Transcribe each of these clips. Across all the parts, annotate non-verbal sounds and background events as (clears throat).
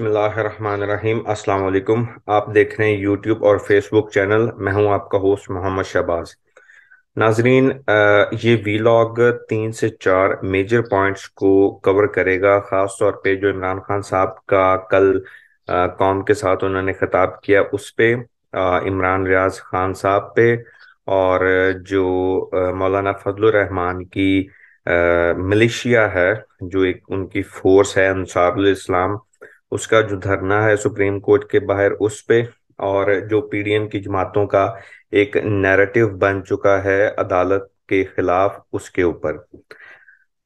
बिसमीम अस्सलाम आप देख रहे हैं यूट्यूब और फेसबुक चैनल मैं हूं आपका होस्ट मोहम्मद शहबाज नाजरीन ये वीलॉग तीन से चार मेजर पॉइंट्स को कवर करेगा ख़ास तौर पे जो इमरान खान साहब का कल कौम के साथ उन्होंने खिताब किया उस पे इमरान रियाज खान साहब पे और जो मौलाना फजल रहमान की मलेशिया है जो एक उनकी फोर्स है अंसारुल इस्लाम उसका जो धरना है सुप्रीम कोर्ट के बाहर उस पे और जो पीडीएम की जमातों का एक नैरेटिव बन चुका है अदालत के खिलाफ उसके ऊपर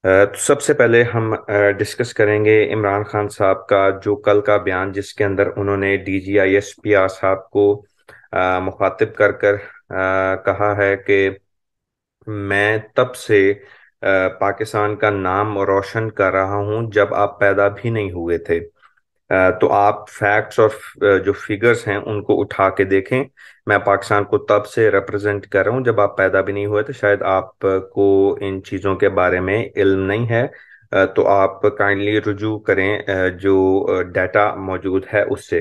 तो सबसे पहले हम डिस्कस करेंगे इमरान खान साहब का जो कल का बयान जिसके अंदर उन्होंने D G I S P R साहब को मुखातिब कर कर कहा है कि मैं तब से पाकिस्तान का नाम रोशन कर रहा हूं जब आप पैदा भी नहीं हुए थे तो आप फैक्ट्स और जो फिगर्स हैं उनको उठा के देखें मैं पाकिस्तान को तब से रिप्रेजेंट कर रहा हूँ जब आप पैदा भी नहीं हुए तो शायद आपको इन चीज़ों के बारे में इल्म नहीं है तो आप काइंडली रुजू करें जो डाटा मौजूद है उससे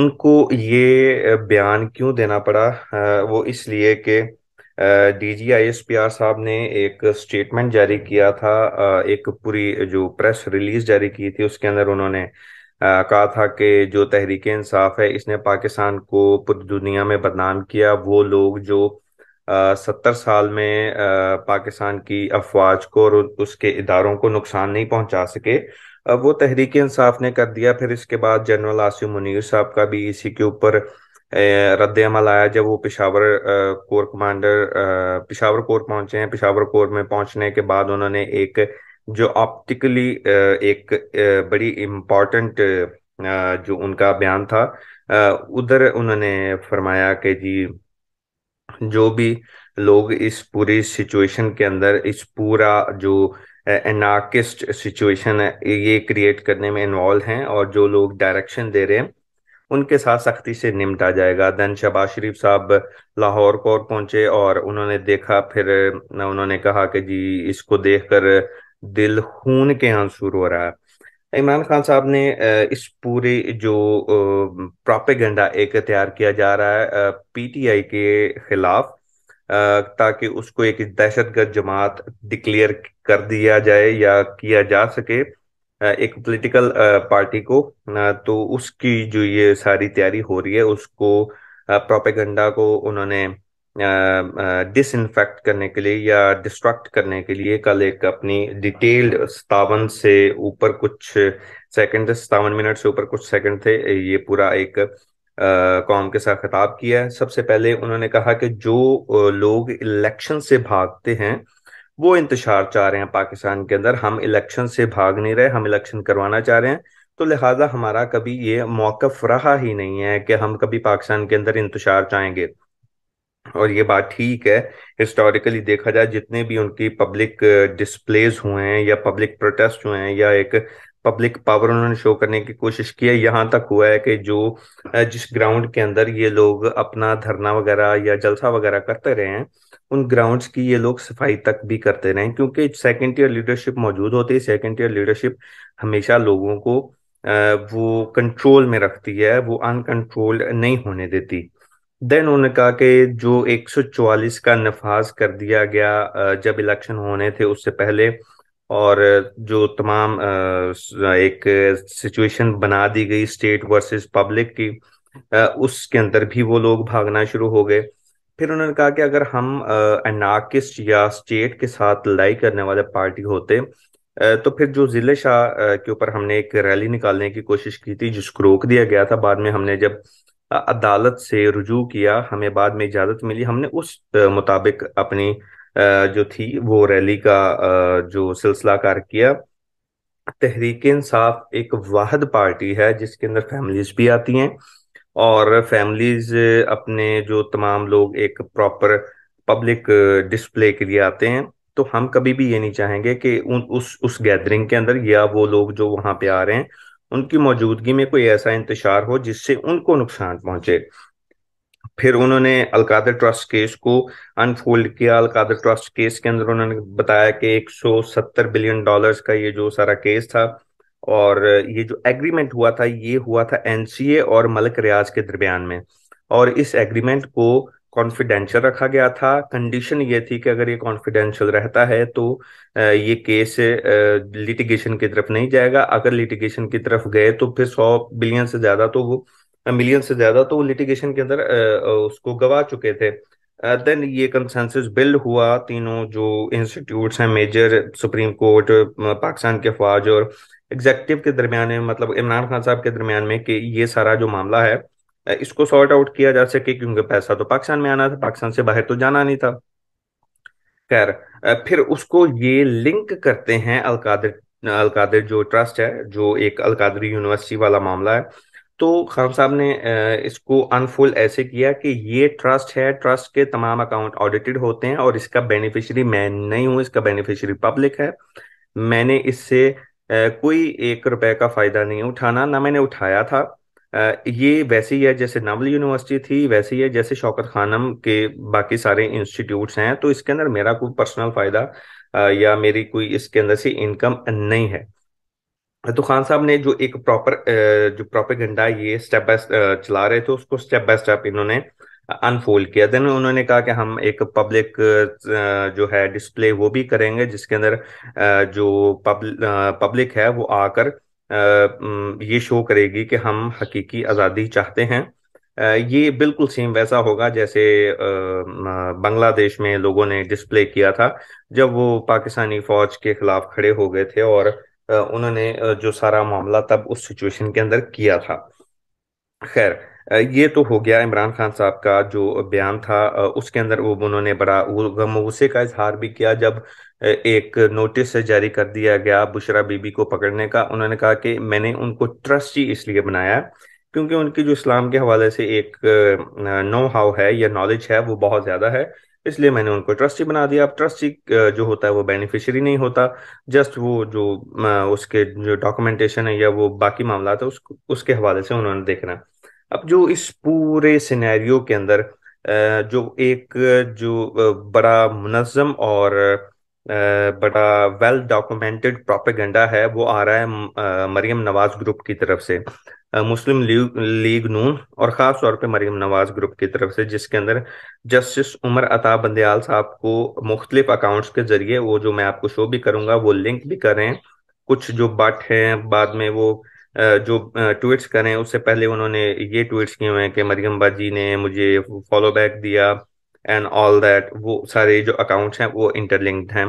उनको ये बयान क्यों देना पड़ा वो इसलिए कि D G I S P R साहब ने एक स्टेटमेंट जारी किया था एक पूरी जो प्रेस रिलीज जारी की थी उसके अंदर उन्होंने कहा था कि जो तहरीक इंसाफ है इसने पाकिस्तान को पूरी दुनिया में बदनाम किया वो लोग जो सत्तर साल में पाकिस्तान की अफवाज को और उसके इदारों को नुकसान नहीं पहुंचा सके वो तहरीक इंसाफ ने कर दिया फिर इसके बाद जनरल आसिम मुनीर साहब का भी इसी के ऊपर रद्द अमल आया जब वो Peshawar corps commander Peshawar corps पहुंचे हैं पिशावर कोर में पहुंचने के बाद उन्होंने एक जो ऑप्टिकली एक बड़ी इम्पॉर्टेंट जो उनका बयान था उधर उन्होंने फरमाया कि जी जो भी लोग इस पूरी सिचुएशन के अंदर इस पूरा जो एनार्किस्ट सिचुएशन है ये क्रिएट करने में इन्वॉल्व हैं और जो लोग डायरेक्शन दे रहे हैं उनके साथ सख्ती से निमटा जाएगा देन शबाज शरीफ साहब लाहौर कोर पहुंचे और उन्होंने देखा फिर उन्होंने कहा कि जी इसको देखकर दिल खून के आंसूर हो रहा है इमरान खान साहब ने इस पूरे जो प्रोपेगेंडा एक तैयार किया जा रहा है पीटीआई के खिलाफ ताकि उसको एक दहशतगर्द जमात डिक्लेयर कर दिया जाए या किया जा सके एक पॉलिटिकल पार्टी को तो उसकी जो ये सारी तैयारी हो रही है उसको प्रोपेगंडा को उन्होंने इनफेक्ट करने के लिए या डिस्ट्रक्ट करने के लिए कल एक अपनी डिटेल्ड सतावन से ऊपर कुछ सेकंड थे सतावन मिनट से ऊपर कुछ सेकंड थे ये पूरा एक कौम के साथ खिताब किया है सबसे पहले उन्होंने कहा कि जो लोग इलेक्शन से भागते हैं वो इंतजार चाह रहे हैं पाकिस्तान के अंदर हम इलेक्शन से भाग नहीं रहे हम इलेक्शन करवाना चाह रहे हैं तो लिहाजा हमारा कभी ये मौकफ रहा ही नहीं है कि हम कभी पाकिस्तान के अंदर इंतजार चाहेंगे और ये बात ठीक है हिस्टोरिकली देखा जाए जितने भी उनकी पब्लिक डिस्प्लेज हुए हैं या पब्लिक प्रोटेस्ट हुए हैं या एक पब्लिक पावर उन्होंने शो करने की कोशिश की है यहाँ तक हुआ है कि जो जिस ग्राउंड के अंदर ये लोग अपना धरना वगैरह या जलसा वगैरह करते रहे हैं उन ग्राउंड्स की ये लोग सफाई तक भी करते रहे क्योंकि सेकेंड ईयर लीडरशिप मौजूद होती है सेकेंड ईयर लीडरशिप हमेशा लोगों को वो कंट्रोल में रखती है वो अनकंट्रोल्ड नहीं होने देती देन उन्होंने कहा कि जो 144 का नफाज कर दिया गया जब इलेक्शन होने थे उससे पहले और जो तमाम एक सिचुएशन बना दी गई स्टेट वर्सेस पब्लिक की उसके अंदर भी वो लोग भागना शुरू हो गए फिर उन्होंने कहा कि अगर हम अनाकिस्ट या स्टेट के साथ लड़ाई करने वाले पार्टी होते तो फिर जो जिले शाह के ऊपर हमने एक रैली निकालने की कोशिश की थी जिसको रोक दिया गया था बाद में हमने जब अदालत से रुजू किया हमें बाद में इजाजत मिली हमने उस मुताबिक अपनी जो थी वो रैली का जो सिलसिला किया तहरीक इंसाफ एक वाहद पार्टी है जिसके अंदर फैमिलीज भी आती हैं और फैमिलीज अपने जो तमाम लोग एक प्रॉपर पब्लिक डिस्प्ले के लिए आते हैं तो हम कभी भी ये नहीं चाहेंगे कि उन उस उस गैदरिंग के अंदर या वो लोग जो वहां पे आ रहे हैं उनकी मौजूदगी में कोई ऐसा इंतजार हो जिससे उनको नुकसान पहुंचे फिर उन्होंने अलकादर ट्रस्ट केस को अनफोल्ड किया अलकादर ट्रस्ट केस के अंदर उन्होंने बताया कि 170 बिलियन डॉलर्स का ये जो सारा केस था और ये जो एग्रीमेंट हुआ था ये हुआ था एनसीए और मलिक रियाज के दरमियान में और इस एग्रीमेंट को कॉन्फिडेंशियल रखा गया था कंडीशन ये थी कि अगर ये कॉन्फिडेंशियल रहता है तो ये केस लिटिगेशन की तरफ नहीं जाएगा अगर लिटिगेशन की तरफ गए तो फिर सौ बिलियन से ज्यादा तो वो मिलियन से ज्यादा तो वो लिटिगेशन के अंदर उसको गवा चुके थे देन ये कंसेंसस बिल्ड हुआ तीनों जो इंस्टीट्यूट्स हैं मेजर सुप्रीम कोर्ट पाकिस्तान के फौज और एग्जेक्टिव के दरमियान मतलब इमरान खान साहब के दरमियान में कि ये सारा जो मामला है इसको सॉर्ट आउट किया जा सके क्योंकि पैसा तो पाकिस्तान में आना था पाकिस्तान से बाहर तो जाना नहीं था खैर फिर उसको ये लिंक करते हैं अलकादर अलकादर जो ट्रस्ट है जो एक अलकादरी यूनिवर्सिटी वाला मामला है तो खान साहब ने इसको अनफुल ऐसे किया कि ये ट्रस्ट है ट्रस्ट के तमाम अकाउंट ऑडिटेड होते हैं और इसका बेनिफिशियरी मैं नहीं हूँ इसका बेनिफिशियरी पब्लिक है मैंने इससे कोई एक रुपए का फायदा नहीं उठाना ना मैंने उठाया था ये वैसी है जैसे नवल यूनिवर्सिटी थी वैसी है जैसे शौकत खानम के बाकी सारे इंस्टीट्यूट्स हैं तो इसके अंदर मेरा कोई पर्सनल फायदा या मेरी कोई इसके अंदर से इनकम नहीं है तो खान साहब ने जो एक प्रॉपर जो प्रोपेगेंडा ये स्टेप बाय चला रहे थे उसको स्टेप बाय स्टेप इन्होंने अनफोल्ड किया देन उन्होंने कहा कि हम एक पब्लिक जो है डिस्प्ले वो भी करेंगे जिसके अंदर जो पब्लिक है वो आकर ये शो करेगी कि हम हकीकी आज़ादी चाहते हैं ये बिल्कुल सेम वैसा होगा जैसे बांग्लादेश में लोगों ने डिस्प्ले किया था जब वो पाकिस्तानी फौज के खिलाफ खड़े हो गए थे और उन्होंने जो सारा मामला तब उस सिचुएशन के अंदर किया था खैर ये तो हो गया इमरान खान साहब का जो बयान था उसके अंदर वो उन्होंने बड़ा गम गुस्से का इजहार भी किया जब एक नोटिस जारी कर दिया गया बुशरा बीबी को पकड़ने का उन्होंने कहा कि मैंने उनको ट्रस्टी इसलिए बनाया क्योंकि उनकी जो इस्लाम के हवाले से एक नो हाउ है या नॉलेज है वो बहुत ज़्यादा है इसलिए मैंने उनको ट्रस्टी बना दिया अब ट्रस्टी जो होता है वो बेनिफिशियरी नहीं होता जस्ट वो जो उसके जो डॉक्यूमेंटेशन है या वो बाकी मामला है उसको उसके हवाले से उन्होंने देखना अब जो इस पूरे सिनेरियो के अंदर जो एक जो बड़ा मुनज़म और बड़ा वेल डॉक्यूमेंटेड प्रोपेगेंडा है वो आ रहा है मरियम नवाज ग्रुप की तरफ से मुस्लिम लीग लीग नून और ख़ास तौर पे मरीम नवाज ग्रुप की तरफ से जिसके अंदर जस्टिस उमर अता बंदयाल साहब को मुख्तलिफ अकाउंट्स के ज़रिए वो जो मैं आपको शो भी करूंगा वो लिंक भी करें कुछ जो बट हैं बाद में वो जो ट्वीट्स करें उससे पहले उन्होंने ये ट्वीट्स किए हुए हैं कि मरियम बाजी ने मुझे फॉलो बैक दिया एंड ऑल दैट वो सारे जो अकाउंट्स हैं वो इंटरलिंक्ड हैं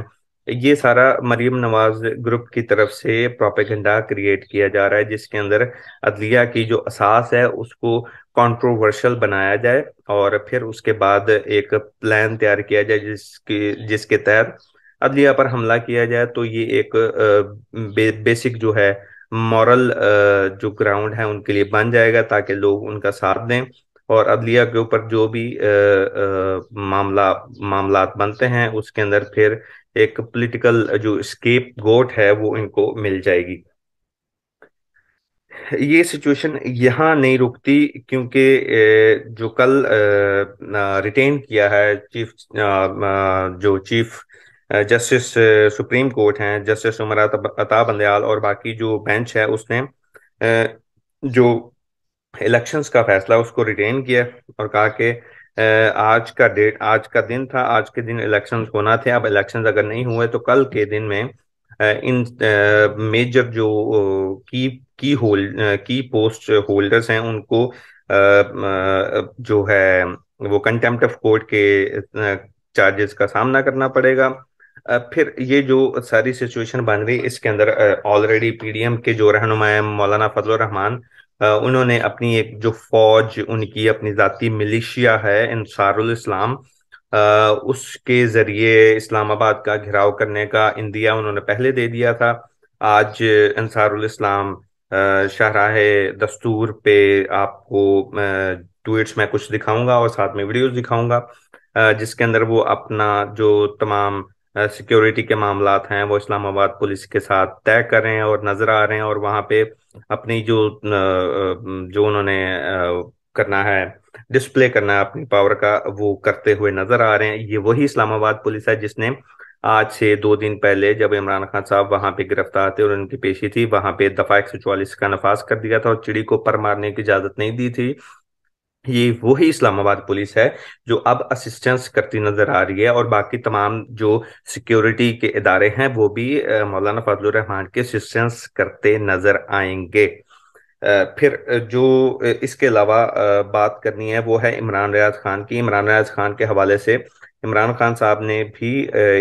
ये सारा मरीम नवाज ग्रुप की तरफ से प्रोपेगेंडा क्रिएट किया जा रहा है जिसके अंदर अदलिया की जो असास है उसको कंट्रोवर्शियल बनाया जाए और फिर उसके बाद एक प्लान तैयार किया जाए जिसके जिसके तहत अदलिया पर हमला किया जाए तो ये एक बे, बेसिक जो है मॉरल जो ग्राउंड है उनके लिए बन जाएगा ताकि लोग उनका साथ दें और अदलिया के ऊपर जो भी आ, आ, मामला मामला बनते हैं उसके अंदर फिर एक पॉलिटिकल जो स्केप गोट है वो इनको मिल जाएगी ये सिचुएशन यहाँ नहीं रुकती क्योंकि जो कल रिटेन किया है चीफ जो चीफ जस्टिस सुप्रीम कोर्ट हैं जस्टिस उमर अता बंदयाल और बाकी जो बेंच है उसने जो इलेक्शंस का फैसला उसको रिटेन किया और कहा कि आज का डेट आज का दिन था आज के दिन इलेक्शन होना थे अब इलेक्शन अगर नहीं हुए तो कल के दिन में इन मेजर जो की की होल की पोस्ट होल्डर्स हैं उनको जो है वो कंटेम्प्ट ऑफ कोर्ट के चार्जेस का सामना करना पड़ेगा फिर ये जो सारी सिचुएशन बन रही इसके अंदर ऑलरेडी पीडीएम के जो रहनुमा मौलाना फजल रहमान उन्होंने अपनी एक जो फौज उनकी अपनी जाती मिलिशिया है इंसारुल इस्लाम उसके जरिए इस्लामाबाद का घिराव करने का इंदिया उन्होंने पहले दे दिया था आज इंसारुल इस्लाम शाहराह दस्तूर पे आपको ट्वीट्स में कुछ दिखाऊंगा और साथ में वीडियोस दिखाऊंगा जिसके अंदर वो अपना जो तमाम सिक्योरिटी के मामला हैं वो इस्लामाबाद पुलिस के साथ तय कर रहे हैं और नजर आ रहे हैं और वहाँ पे अपनी जो जो उन्होंने करना है डिस्प्ले करना है अपनी पावर का वो करते हुए नजर आ रहे हैं ये वही इस्लामाबाद पुलिस है जिसने आज से दो दिन पहले जब इमरान खान साहब वहां पे गिरफ्तार थे और उनकी पेशी थी वहां पे दफा एक का नफाज कर दिया था और चिड़ी को पर मारने की इजाजत नहीं दी थी ये वही इस्लामाबाद पुलिस है जो अब असिस्टेंस करती नजर आ रही है और बाकी तमाम जो सिक्योरिटी के इदारे हैं वो भी मौलाना फजल रहमान के असिस्टेंस करते नजर आएंगे फिर जो इसके अलावा बात करनी है वो है इमरान रियाज खान की इमरान रियाज खान के हवाले से इमरान खान साहब ने भी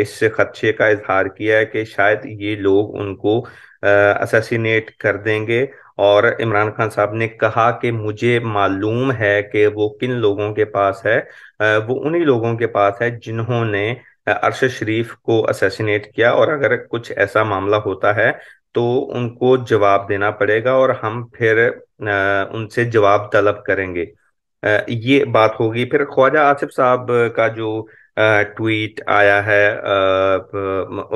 इस खदशे का इजहार किया है कि शायद ये लोग उनको असैसिनेट कर देंगे और इमरान खान साहब ने कहा कि मुझे मालूम है कि वो किन लोगों के पास है वो उन्हीं लोगों के पास है जिन्होंने अरशद शरीफ को असेसिनेट किया और अगर कुछ ऐसा मामला होता है तो उनको जवाब देना पड़ेगा और हम फिर उनसे जवाब तलब करेंगे ये बात होगी फिर ख्वाजा आसिफ साहब का जो ट्वीट आया है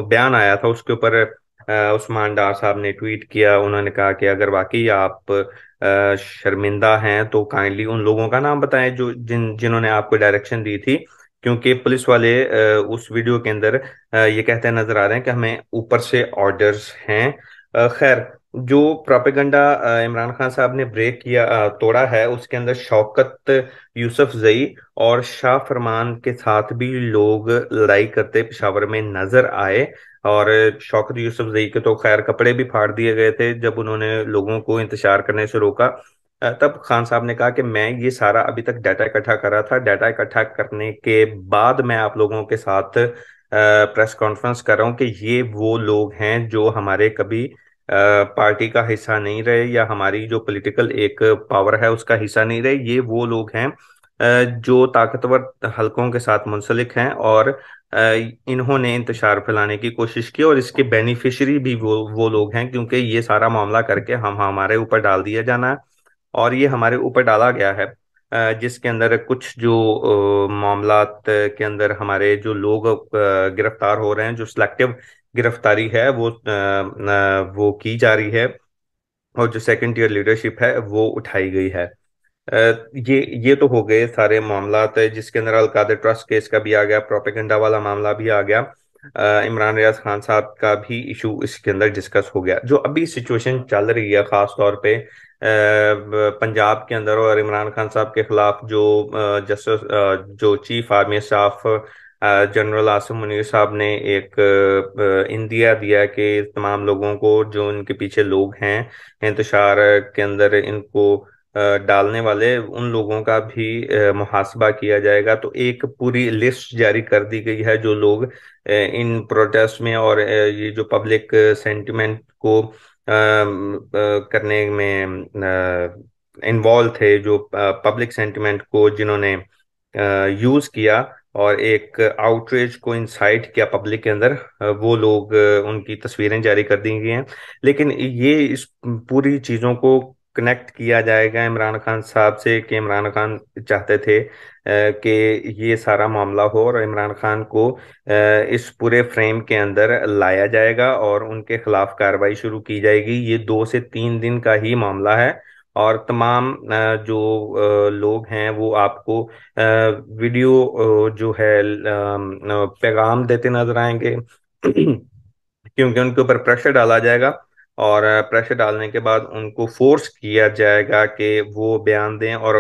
बयान आया था उसके ऊपर उस्मान डार साहब ने ट्वीट किया उन्होंने कहा कि अगर वाकई आप शर्मिंदा हैं तो काइंडली उन लोगों का नाम बताएं जो जिन जिन्होंने आपको डायरेक्शन दी थी क्योंकि पुलिस वाले उस वीडियो के अंदर ये कहते नजर आ रहे हैं कि हमें ऊपर से ऑर्डर्स हैं खैर जो प्रोपेगंडा इमरान खान साहब ने ब्रेक किया तोड़ा है उसके अंदर शौकत यूसुफ जई और शाह फरमान के साथ भी लोग लड़ाई करते पिशावर में नजर आए और शौकत यूसुफ जई के तो खैर कपड़े भी फाड़ दिए गए थे जब उन्होंने लोगों को इंतजार करने से रोका तब खान साहब ने कहा कि मैं ये सारा अभी तक डाटा इकट्ठा कर रहा था डाटा इकट्ठा करने के बाद मैं आप लोगों के साथ प्रेस कॉन्फ्रेंस कर रहा हूँ कि ये वो लोग हैं जो हमारे कभी पार्टी का हिस्सा नहीं रहे या हमारी जो पॉलिटिकल एक पावर है उसका हिस्सा नहीं रहे ये वो लोग हैं जो ताकतवर हलकों के साथ मुंसलिक हैं और इन्होंने इंतजार फैलाने की कोशिश की और इसके बेनिफिशरी भी वो वो लोग हैं क्योंकि ये सारा मामला करके हम हमारे ऊपर डाल दिया जाना है और ये हमारे ऊपर डाला गया है जिसके अंदर कुछ जो मामला के अंदर हमारे जो लोग गिरफ्तार हो रहे हैं जो सिलेक्टिव गिरफ्तारी है वो वो की जा रही है और जो सेकंड ईयर लीडरशिप है वो उठाई गई है ये ये तो हो गए सारे मामला जिसके अंदर अलकादर ट्रस्ट केस का भी आ गया प्रोपेगेंडा वाला मामला भी आ गया इमरान रियाज खान साहब का भी इशू इसके अंदर डिस्कस हो गया जो अभी सिचुएशन चल रही है खास तौर पे पंजाब के अंदर और इमरान खान साहब के खिलाफ जो जस्टिस जो chief army staff general Asim Munir साहब ने एक इंदिया दिया कि तमाम लोगों को जो इनके पीछे लोग हैं इंतशार के अंदर इनको डालने वाले उन लोगों का भी मुहासबा किया जाएगा तो एक पूरी लिस्ट जारी कर दी गई है जो लोग इन प्रोटेस्ट में और ये जो पब्लिक सेंटिमेंट को करने में इन्वॉल्व थे जो पब्लिक सेंटिमेंट को जिन्होंने यूज किया और एक आउटरीच को इंसाइट किया पब्लिक के अंदर वो लोग उनकी तस्वीरें जारी कर दी गई हैं लेकिन ये इस पूरी चीज़ों को कनेक्ट किया जाएगा इमरान खान साहब से कि इमरान खान चाहते थे कि ये सारा मामला हो और इमरान खान को इस पूरे फ्रेम के अंदर लाया जाएगा और उनके खिलाफ कार्रवाई शुरू की जाएगी ये दो से तीन दिन का ही मामला है और तमाम जो लोग हैं वो आपको वीडियो जो है पैगाम देते नजर आएंगे (clears throat) क्योंकि उनके ऊपर प्रेशर डाला जाएगा और प्रेशर डालने के बाद उनको फोर्स किया जाएगा कि वो बयान दें और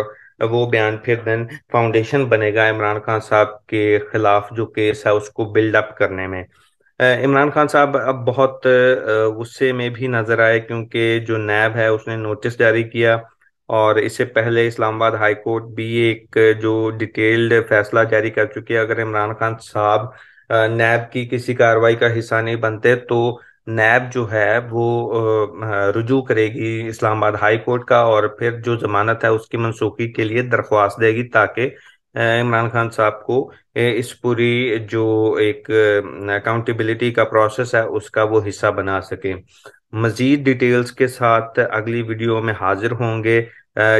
वो बयान फिर देन फाउंडेशन बनेगा इमरान खान साहब के खिलाफ जो केस है उसको बिल्डअप करने में इमरान खान साहब अब बहुत गुस्से में भी नजर आए क्योंकि जो नैब है उसने नोटिस जारी किया और इससे पहले इस्लामाबाद हाई कोर्ट भी एक जो डिटेल्ड फैसला जारी कर चुकी है अगर इमरान खान साहब नैब की किसी कार्रवाई का हिस्सा नहीं बनते तो नैब जो है वो रुजू करेगी इस्लामाबाद हाई कोर्ट का और फिर जो जमानत है उसकी मनसूखी के लिए दरख्वास्त देगी ताकि इमरान खान साहब को इस पूरी जो एक अकाउंटेबिलिटी का प्रोसेस है उसका वो हिस्सा बना सके मजीद डिटेल्स के साथ अगली वीडियो में हाजिर होंगे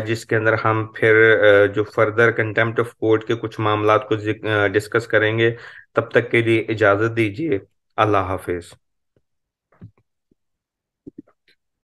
जिसके अंदर हम फिर जो फर्दर कंटेम्प्ट ऑफ कोर्ट के कुछ मामला को डिस्कस करेंगे तब तक के लिए इजाज़त दीजिए अल्लाह हाफिज़